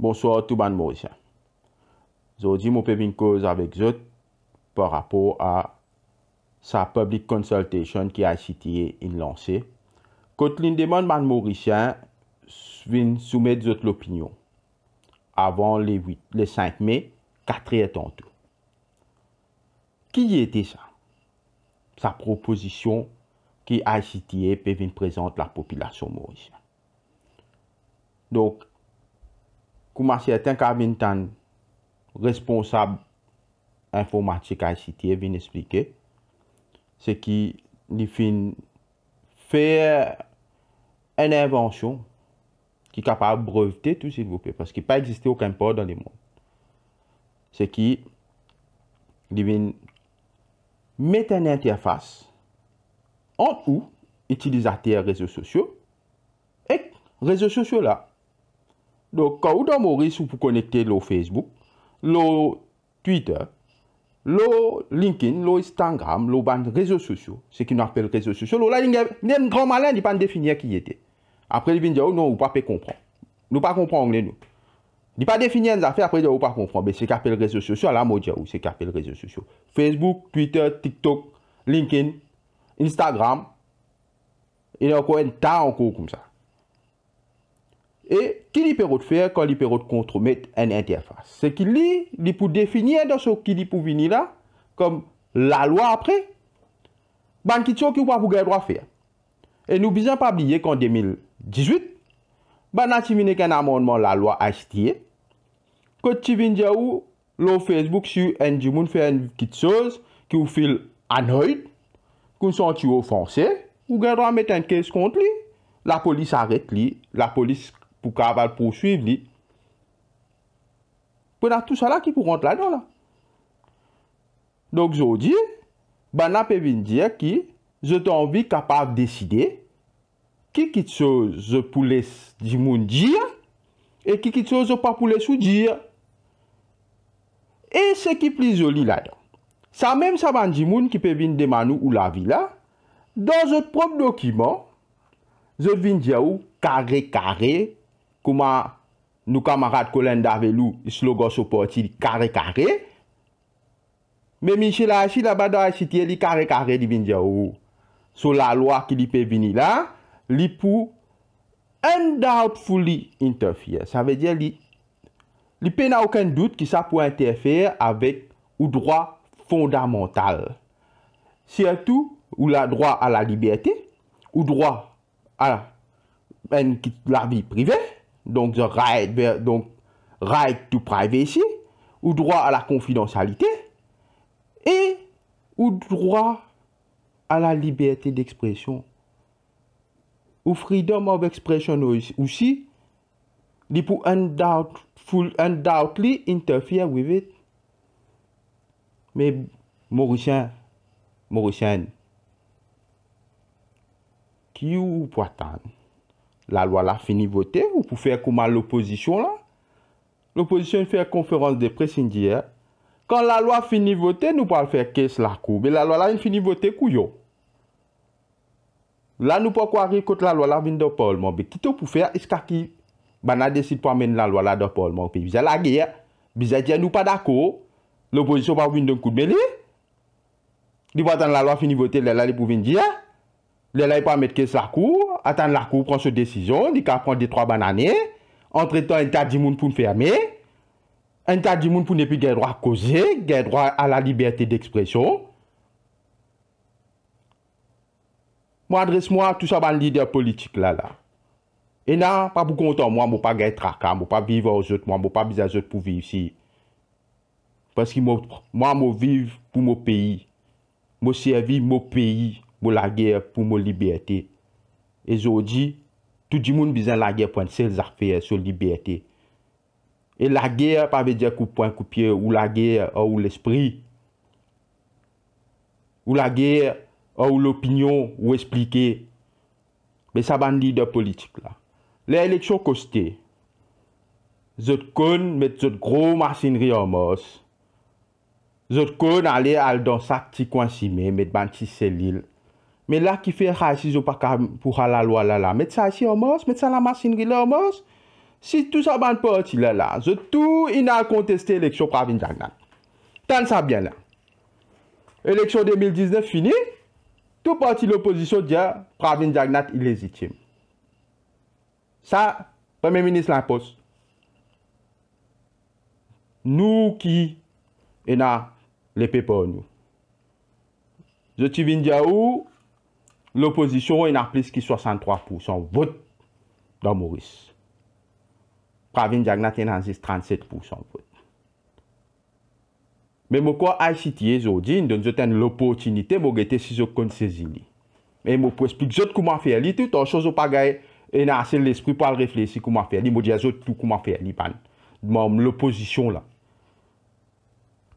Bonsoir tout monde Mauricien. Aujourd'hui, mon une cause avec vous par rapport à sa public consultation qui a été lancée. Quand l'on demande ban Mauricien, vin soumettre zot l'opinion. Avant le 5 mai, 4 et tantôt. Qui était ça? Sa proposition qui a été présentée présente la population mauricienne. Donc, comme à responsable informatique ICT, et expliquer Ce qui lui fait faire une invention qui est capable de breveter tout, s'il vous plaît, parce qu'il pas existé aucun port dans le monde. Ce qui lui une interface entre utilisateurs réseaux sociaux, et réseaux sociaux là. Donk, kwa ou do moris ou pou konekte lo Facebook, lo Twitter, lo LinkedIn, lo Instagram, lo ban rezo sosyo, se ki nou apel rezo sosyo. Lo la, nem gran malen di pan definye ki yete. Apre di vin di yo, oh, nou ou pa pe kompran. Nou pa kompran, on ne nou. Di pa definye an zafen, apre di yo ou pa kompran. Be, se ki apel rezo sosyo, ala mo di yo, se ki apel rezo sosyo. Facebook, Twitter, TikTok, LinkedIn, Instagram. Yon e kon en ta an kon kou koum sa. E... qui faire quand il contre mettre mettre une interface. Ce qu'il dit, il définir dans ce qu'il pour venir là, comme la loi après. Ben, qui va vous qu'il droit faire Et nous ne pas oublier qu'en 2018, ben, a y a un amendement la loi HTA. Quand tu viens de où, le Facebook, sur un du fait une petite chose qui vous fait ennuyer, que vous tu offensé, vous avez droit à mettre une caisse contre lui. La police arrête lui, la police pou ka aval prousuiv li. Pwè nan tout sa la ki pou kont la nan la. Donk zodi, ban nan pe vin diya ki, zote anvi kapav deside, ki kit se zopou les di moun di, e ki kit se zopou les ou di. E se ki pli zoli la dan. Sa menm sa ban di moun ki pe vin deman ou la vi la, don zote prop dokiman, zote vin diya ou, kare kare, comment nos camarades Colin Davelou, slogan supporté carré carré. Mais Michel Achille, là-bas dans cité, il carré carré, il vient dire, sur la loi qui lui peut venir là, il pour undoubtedly interfere. Ça veut dire, il peut n'a aucun doute que ça peut interférer avec le droit fondamental. Surtout, ou la droit à la liberté, ou droit à la vie privée, donc le right, donc right to privacy, ou droit à la confidentialité, et ou droit à la liberté d'expression. Ou freedom of expression aussi, li pou undoubtful, undoubtedly interfere with it. Mais Mauricien, Mauricien, qui ou êtes La lwa la fini votè, ou pou fè kouman l'oposisyon la? L'oposisyon fè konferans de presindier. Kan la lwa fini votè, nou pa l'fè kes la kou, be la lwa la fini votè kou yo. La nou pa kou ari kote la lwa la vin do paolman, be titou pou fè, iska ki ban a desi pwa men la lwa la do paolman, be vizè la gè, vizè dè nou pa d'akou, l'oposisyon pa vin do kou de beli. Di patan la lwa fini votè, lè la li pou vin dji ya. Le la y pa met kes la kou, atan la kou, prons se desizyon, di ka prons de 3 ban ane, entretan enta di moun pou n ferme, enta di moun pou ne pi gen drwa koze, gen drwa a la liberte de ekspresyon. Mwa adres mwa tou sa ban lider politik la la. E nan, pa pou kontan, mwa mwa pa gen traka, mwa pa biv yo zot, mwa mwa pa biz yo zot pou viv si. Paski mwa mwa viv pou mwa peyi, mwa servi mwa peyi. mou la ger pou mou liberté. E zo ou di, tout di moun bizan la ger pou an sel zafè sou liberté. E la ger pa ve diè kou point kou piè ou la ger ou ou l'esprit. Ou la ger ou ou l'opinyon ou esplike. Be sa ban lidè politik la. Le elekyon kostè, zot kon met zot gro masinri an mors. Zot kon ale al don sak ti kwansime met ban ti selil Mais là, Mais la qui fait rasi pas pour la loi là là. la. ça ici si omos, met ça la là la omos. Si tout ça il poti là, la. tout il ina contesté l'élection pravin jagnan. Tant ça bien là. L'élection 2019 finie, Tout parti la l'opposition dit pravin est illégitime. Ça Premier Ministre l'impose. qui on a les pour nous. Je suis venu dire où? l'opposition, il a plus que 63% vote dans Maurice. Pravin Jagnat a 37% vote. Mais je crois ICT aujourd'hui, nous avons l'opportunité de si je compte saisir. Mais je peux expliquer comment faire. Tout en chose pas et assez l'esprit pour réfléchir comment faire. Je sais tout comment faire. L'opposition là.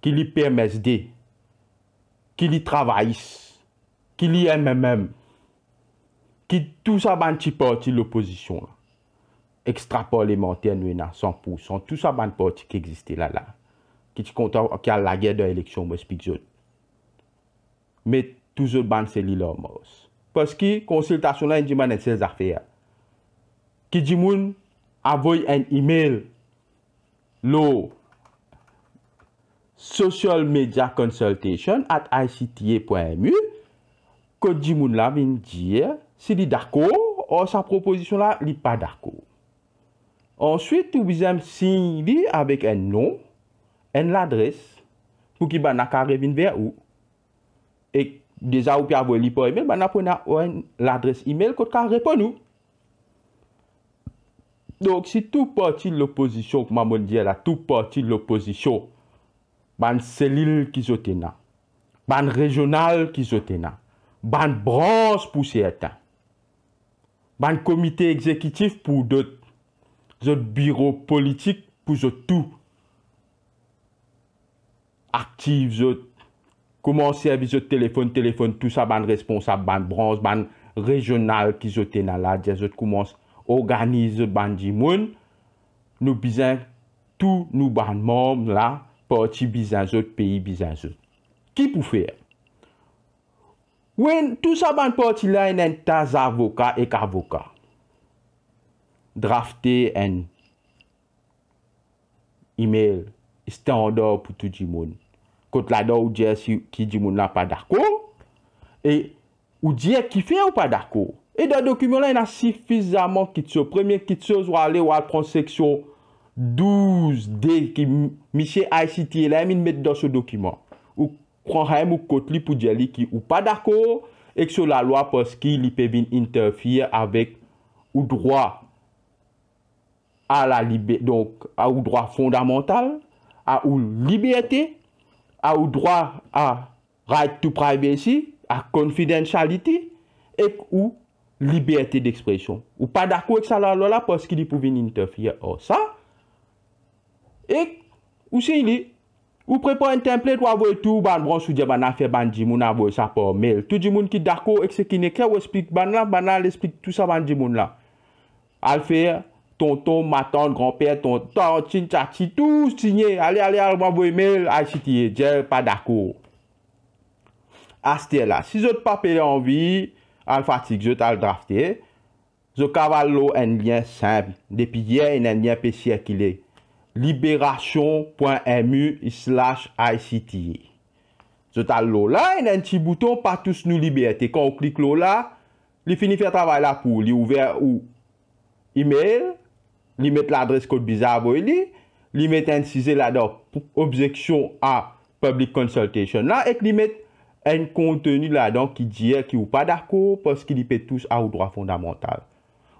Qui lui PMSD. Qui lui travaille. Qui lui MMM qui tout ça ban ti parti l'opposition extra parlementaire nou 100%. Tout sa ban parti qui existe là la. qui ti kontan qui a la guerre de l'élection mais mais zot. Me tou c'est ban se li la parce que consultation la en di man se zafè ya. moun avoy en e-mail lo social media consultation at icta.mu que di moun la vin diye s'il est d'accord, sa proposition là, il n'est pas d'accord. Ensuite, ou bien signer avec un nom, une adresse, pour qu'il banaka vers où. Et déjà, vous il avoir par email, ben, vous l'adresse email qu'on peut répondre. Donc, si tout parti de l'opposition, comme je dit là, tout parti de l'opposition, ban cellule qui sont ban régional qui sont ban branche pour certains. ban komite ekzekitif pou dot zot biro politik pou zot tou aktif zot, kouman servis zot telefon, telefon tout sa ban responsab, ban branj, ban rejonal ki zot enalad, zot kouman organize ban di moun nou bizan tou nou ban moun la poti bizan zot, peyi bizan zot. Ki pou fere? tout ça ban y là un tas avocat et avocat. Drafté un email standard pour tout le monde. Quand la on ou si qui dit n'a pas d'accord et ou dit qui fait ou pas d'accord. Et dans le document là, il y a suffisamment de Premier kitso, ou allez ou prendre section 12D qui Michel ICT là, il met dans ce document ou Kotli pour qui ou pas d'accord et la loi parce qu'il peut interférer avec ou droit à la liberté, donc à ou droit fondamental, à ou liberté, à ou droit à right to privacy, à confidentialité et ou liberté d'expression. Ou pas d'accord avec ça la loi là parce qu'il peut interférer. ça, et aussi... est Ou prepo en template wavoy tou ban bran souje bana fe ban jimoun avoy sa por mel. Tout jimoun ki dako ek se ki ne ke wespit ban la, bana lespit tout sa ban jimoun la. Al fe, tonton, matan, granpe, tonton, chin, chachi, tou sinye, ale ale al wavoy mel, ay si tiye, jel pa dako. Aste la, si zot pa pere anvi, al fatik zot al drafte, zot kavalo en lyen simple, depi jen en lyen pe sirkile. Libération.mu slash ICT. Ce là, il y a un petit bouton pas tous nous liberté. Quand on clique là Il finit faire faire travail pour, Il ouvre ou email, il met l'adresse code Bizarre pour li, il met Là-dedans pour objection à public consultation là, il il met Un contenu là-dedans qui Dit qu'il n'est pas d'accord parce qu'il peut tous à droit fondamental.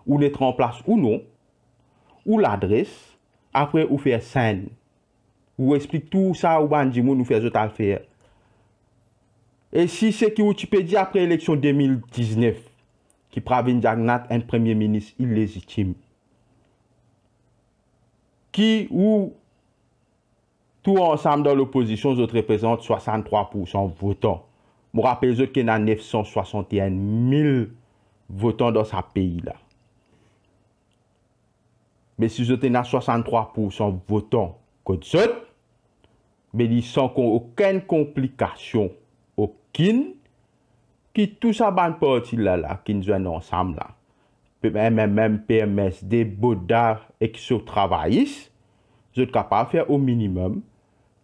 Ou l'être en place ou non, ou l'adresse après, ou faire saine. Ou explique tout ça ou bandi moun ou fait autre et si ce qui ou dit après l'élection 2019, qui Pravin Jagnat un premier ministre illégitime, qui, ou tout ensemble l'opposition, l'opposition 63% de 63% Je rappelle qu'il y a 961 000 votants dans ce pays-là. Mais si vous à 63% votant contre ça, mais sans aucune complication, aucune, qui tout ça ban parti là là, qui nous ensemble là. MMM, PMSD, Baudard, se travaillent, vous êtes capable de faire au minimum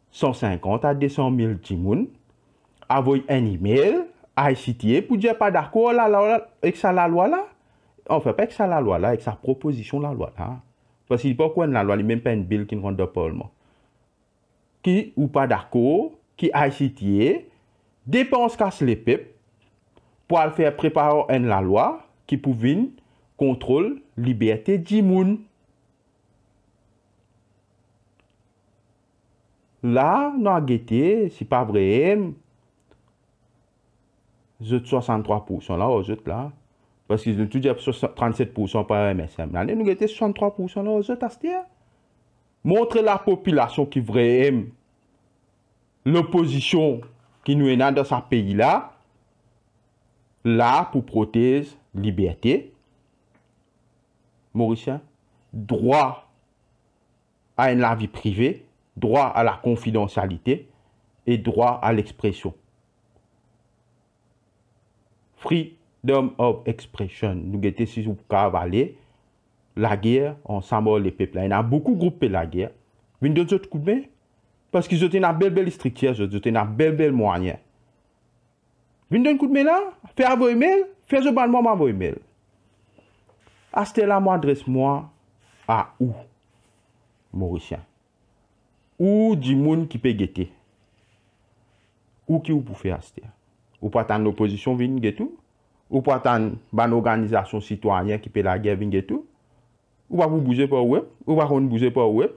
150 à 200 000 timoun, envoyer un email à pour dire pas d'accord avec ça la loi là. On fait pas avec ça la loi là, avec sa proposition la loi là. Pas si di pa kwen la lwa, li menm pen bil ki n kwen do pa olman. Ki ou pa dako, ki a yi sitye, depan skas le pep pou al fè prepa an la lwa ki pou vin kontrol liberte di moun. La, nou a gete, si pa breyem, zot 63% la ou zot la. Parce qu'ils ont toujours 37% par MSM. L'année, nous avons 63% dans les autres Montrez la population qui veut aimer l'opposition qui nous est dans ce pays-là, là pour prothèse, liberté, Mauricien, droit à une la vie privée, droit à la confidentialité et droit à l'expression. Free Dèm ob ekspresyon nou gete si sou pou ka avale, la gère, an samol le peple la. Y nan boku groupe pe la gère, vin dèn zot kou d'mè? Pas ki zotè nan bel bel istrikyè, zotè nan bel bel mwanyè. Vin dèn kou d'mè la? Fè avoye mè? Fè zoban mwaman avoye mè? Aste la mwa adres mwa a ou, morisyen. Ou di moun ki pe gete. Ou ki ou pou fè aste? Ou patan oposisyon vin getou? Ou pou atan ban organizasyon sitwanyen ki pe la genving etou? Ou wak mou bouze e. e. pou ouwe? Ou wak moun bouze pou ouwe?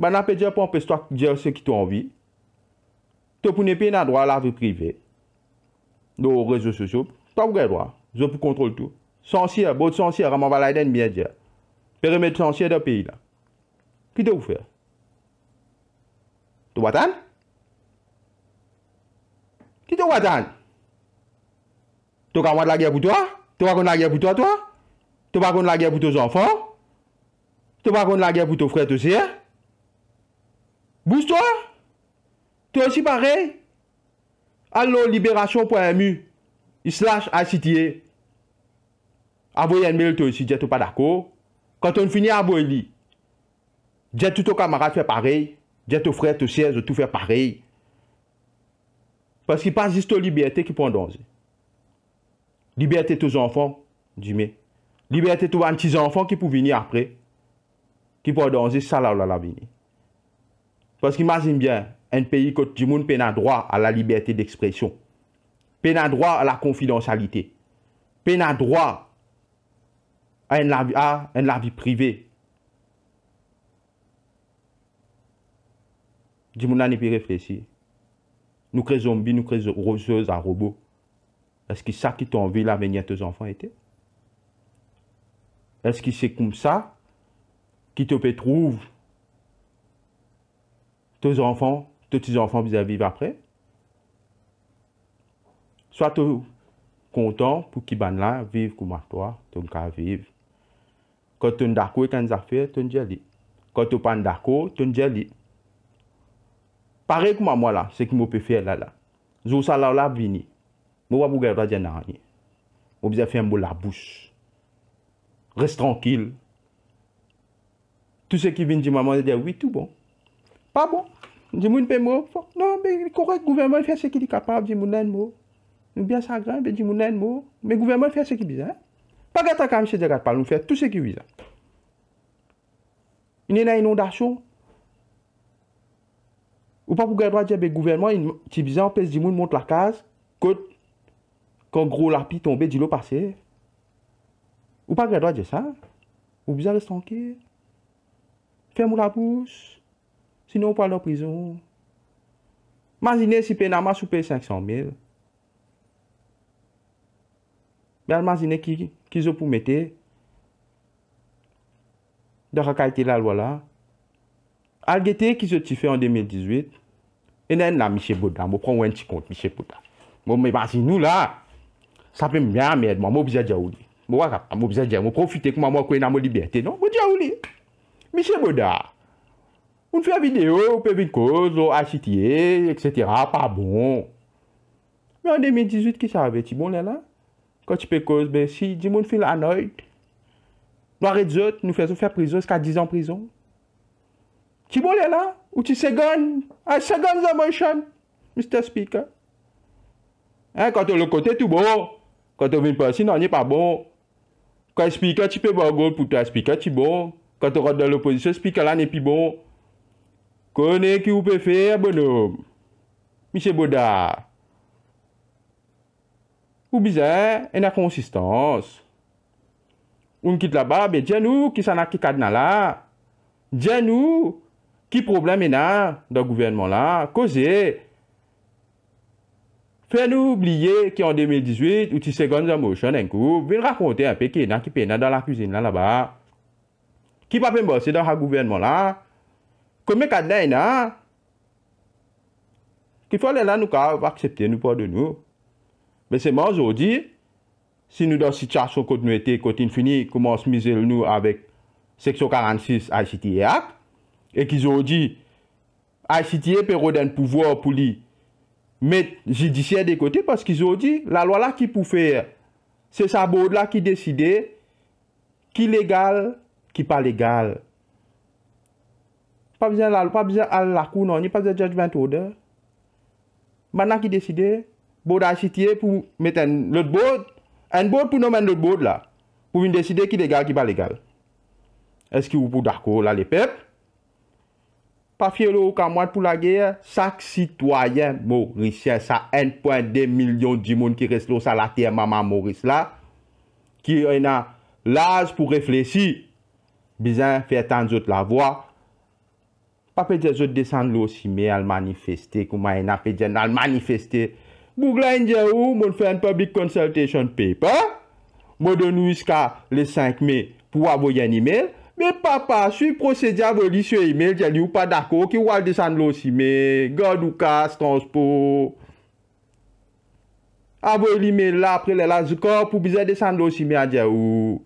Ba nan pe djer pou anpes to ak djer se ki tou anvi? Te pounen pe nan drwa la ve prive? Do rezo sosyo? Ta mou gen drwa. Je pou kontrol tou. Sansiyer, bot sansiyer, raman wala yden miye djer. Perimet sansiyer de peyi la. Ki te wou fer? Tou atan? Ki te wou atan? Ki te wou fer? Tu vas la guerre pour toi Tu vas la guerre pour toi, toi Tu vas la guerre pour tes enfants Tu vas la guerre pour tes frères, aussi hein? Bouge-toi es aussi pareil Allo libération.mu slash ICTA. Envoyez un mail toi aussi, tu pas d'accord. Quand on finit à dis j'ai tout ton camarade fait pareil. J'ai ton frère, ton de tout faire pareil. Parce a pas juste la liberté qui prend danger. Liberté tous enfants, du Liberté tous petits enfants qui peuvent venir après. Qui peuvent danser, ça là là venir. Parce qu'imagine bien, un pays que du monde droit à la liberté d'expression. Peine à droit à la confidentialité. Peine droit à à la vie privée. Du monde n'a pas réfléchi. Nous créons zombies, nous créons roseuses à robots. Est-ce que c'est ça qui t'ont envie l'avenir de tes enfants était Est-ce que c'est comme ça qui te trouver tes enfants, tes petits-enfants vis-à-vis après sois tu content pour qu'ils ban là, vivre comme toi, ton cas vivre. Quand tu es d'accord avec les affaires, tu es Quand tu n'es pas d'accord, tu es Pareil comme moi là, ce que je peux faire là là. Je suis là, là, venir. Moi, je ne pas rien. Vous avez fait un mot la bouche. Reste tranquille. Tout ce qui vient de maman, je dis oui, tout bon. Pas bon. Je dis, pas bon. Non, mais ben, correct, gouvernement fait ce qu'il est capable. Je dis, non, nous bien ça grave, je dis, non, mais le gouvernement fait ce hein. qui hein. est bizarre. Pas ta comme je dis, pas nous faire tout ce qui est bizarre. Il y a une inondation. Ou pas pour garder le ben, gouvernement, est bizarre, on peut se dire, monte la case, côte, Kon gro lapi tombe di lo pase. Ou pa gredwa dje sa? Ou bizan lestanke? Fem ou la bous? Sinon ou pa lor prizon? Mazine si pe na ma soupe 500 mil. Ben al mazine ki zo pou mette. De ka kaite la lwa la. Al gete ki zo ti fe en 2018. E nen la mi se bouda. Mo prou en ti konti mi se bouda. Bon, Mo me bazinou la. A. Ça sabe minha merda, mas Moi, Je suis obligé waka, mobizia de auli. Profite kuma moi, kwena ma liberté, non? Mo de auli. Michel Boda. On fait la vidéo, une cause, HTA, etc. Pas bon. Mais en 2018, qui savait, tu bon là là? Quand tu peux cause, ben si, tu monde fait la noite. Noir et nous faisons faire prison jusqu'à 10 ans prison. Tu bon là là? Ou tu secondes? I second the motion, Mr. Speaker. Hein, quand tu le côté tout beau. Quand passer non, n'est pas bon. Quand explique explique, tu peux pas goal pour toi, bon. Quand tu rentres dans l'opposition, explique là n'est plus bon. Connais qui vous peut faire, bonhomme. Monsieur Baudard. Ou bizarre, une inconsistance. On quitte là-bas, mais ben, dis-nous qui s'en a qui cadre là. Dis-nous qui problème est là dans le gouvernement là. Causez. Fè nou oubliye ki an 2018, ou ti segon zan motion en kou, vin rakonte an peke enan ki pe enan dan la kuzine la la ba. Ki pa pe mbose dan ha gouvenman la, kome katnen enan, ki folen la nou ka aksepte nou po de nou. Men seman zodi, si nou dan sityasyon kote nou ete kote infini, kouman smize l nou avek seksyon 46 ICT e ak, e ki zodi, ICT e pe roden pouvo pou li ak, Met jidisyè de kote, pask izou di, la lwa la ki pou fè, se sa bòd la ki deside, ki legal, ki pa legal. Pa bèzè la lwa, pa bèzè al lakou nan, ni pa bèzè judgement order. Mè nan ki deside, bòd a chitiye pou met en lòd bòd, en bòd pou nom en lòd bòd la, pou vin deside ki legal, ki pa legal. Eski ou pou dakò la le pep? pa fye lou ka mwad pou la geye, sak sitwayen mou risye sa 1.2 milyon di moun ki res lou sa la tere maman mou ris la, ki ena laj pou reflesi, bizen fye tan zot la vwa. Pa pe dje zot desan lou si me al manifesti, kouma ena pe djen al manifesti, mou glen dje ou, moun fye an public consultation paper, moun don nou iska le 5 me pou avoye an email, Me papa, suy prosedye avoy li sou e-mail, diye li ou pa dako ki ou al desan lousi me, god ou ka, stronspo. Avoy li me la prele la zikor pou bize desan lousi me a diye ou.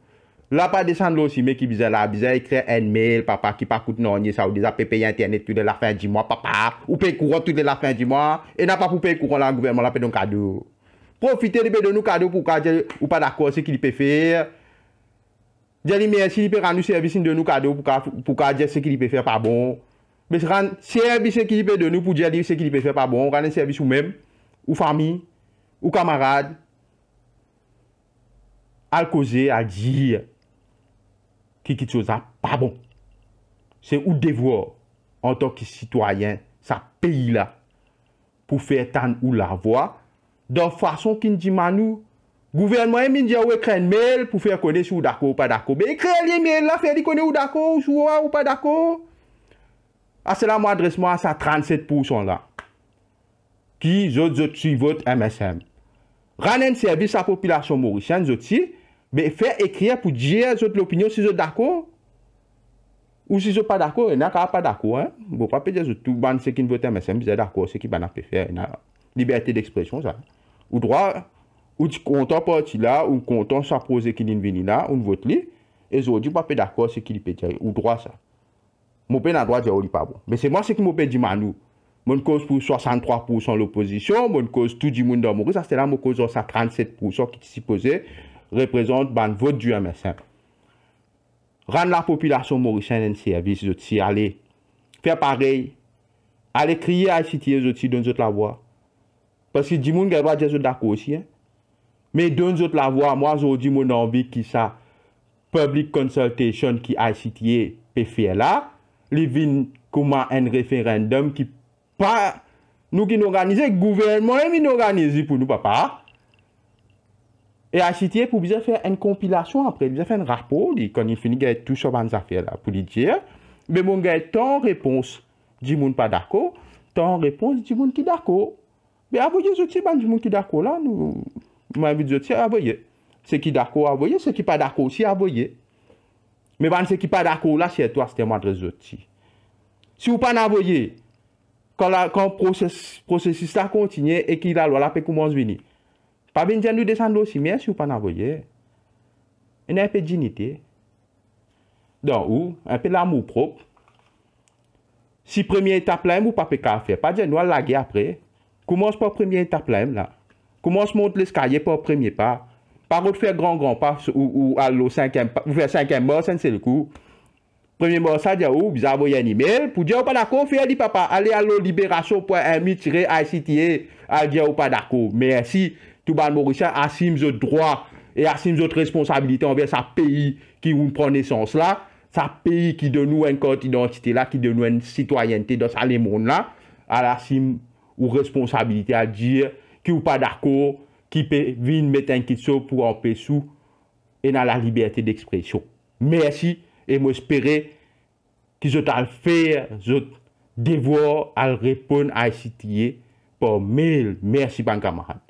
La pa desan lousi me ki bize la, bize ekre en mail papa ki pa koute nanye sa ou de ap pe pe internet tout de la fin di mwa papa, ou pe kouro tout de la fin di mwa, e na pa pou pe kouro la gouverman la pe don kado. Profite li pe don nou kado pou ka diye ou pa dako se ki li pe fer. Dè li mè si li pè rannou servis in dè nou kado pou ka dè se ki li pè fè pa bon. Mè se rann servis se ki li pè dè nou pou dè li se ki li pè fè pa bon. Rannè servis ou mèm, ou fami, ou kamarad. Al koze, al di, ki ki tso zan pa bon. Se ou devou an ton ki sitoyen sa peyi la pou fè tan ou la vwa. Don fason ki n di man nou... gouvernement et Mindia ou un mail pour faire connaître si ou d'accord ou pas d'accord. Mais écrit les mail là, faire connaître ou d'accord ou ou pas d'accord. À ah, cela, moi, adresse-moi à sa 37% là. Qui, j'autre, j'autre, suis votre MSM. Ranen service à la population mauricienne, j'autre, mais faire écrire pour dire à l'opinion si j'autre d'accord. Ou si je pas d'accord, il n'y a pas, pas d'accord. Hein? Bon, pas peut-être que tout le monde qui votent MSM, c'est d'accord, ceux qui va faire. Liberté d'expression, ça. Ou droit ou tu content parti là ou content de poser qui vient venir là ou vote lui et je dis pas d'accord ce qu'il peut dire ou droit ça mon peine à droit dire oui pas bon mais c'est moi ce qui m'a dit manou mon cause pour 63% l'opposition mon cause tout du monde dans ça c'est là mon cause ça 37% qui supposé représente ban vote du MSN. rendre la population mauricienne un service allez, aller faire pareil aller crier à citer aussi dans la voix parce que du monde gars va dire d'accord aussi hein? Me don zot la vwa, mwa zodi moun anbi ki sa public consultation ki ICTe pe fye la, li vin kouman en referendum ki pa, nou ki n'organize gouverne, moun emi n'organize pou nou pa pa. E ICTe pou bize fye en kompilasyon apre, bize fye en rapo, di kon yon fini gè tou choban zafye la pou li djye, be moun gè tan repons di moun pa dako, tan repons di moun ki dako. Be apou ye zoti ban di moun ki dako la, nou... Mwen vi diyo, tiye ce qui ki d'accord, aboye, se ki pa dako si pas Me ban se ki pas d'accord, la, se to a ste madre zoti. Si ou pa n'aboye, kon, kon proses, prosesis la kontinye, e ki la lwa la pe koumons vini. Pa venir jen nou desan si, men si ou pa n'aboye. E nan pe dinite. Dan ou, an un peu propre. Si premier etap la vous ou pa pe ka fe, pa jen nou al lage apre. Koumons pa premye la la. Comment se monte l'escalier pour le premier pas. Par contre, faire grand grand pas ou, ou l'eau cinquième pas, faire cinquième pas, c'est le coup. Premier pas, ça dit, ou, oh, vous avez un email pour dire, ou oh, pas d'accord, faire dit papa, allez à l'eau libération.mi-icta, eh, à dire, ou oh, pas d'accord. Mais si tout le monde assume le droit et assume votre responsabilité envers sa pays qui nous prend naissance là, sa pays qui donne nous une carte d'identité là, qui donne nous une citoyenneté dans ce monde là, elle assume une responsabilité à dire, ki ou pa dakor, ki pe vin met an kitso pou an pesou e nan la libertè d'ekspresyon. Mersi, e mw espere ki zot al fè, zot devò al repon a y sitye pou mèl. Mersi, pankamahat.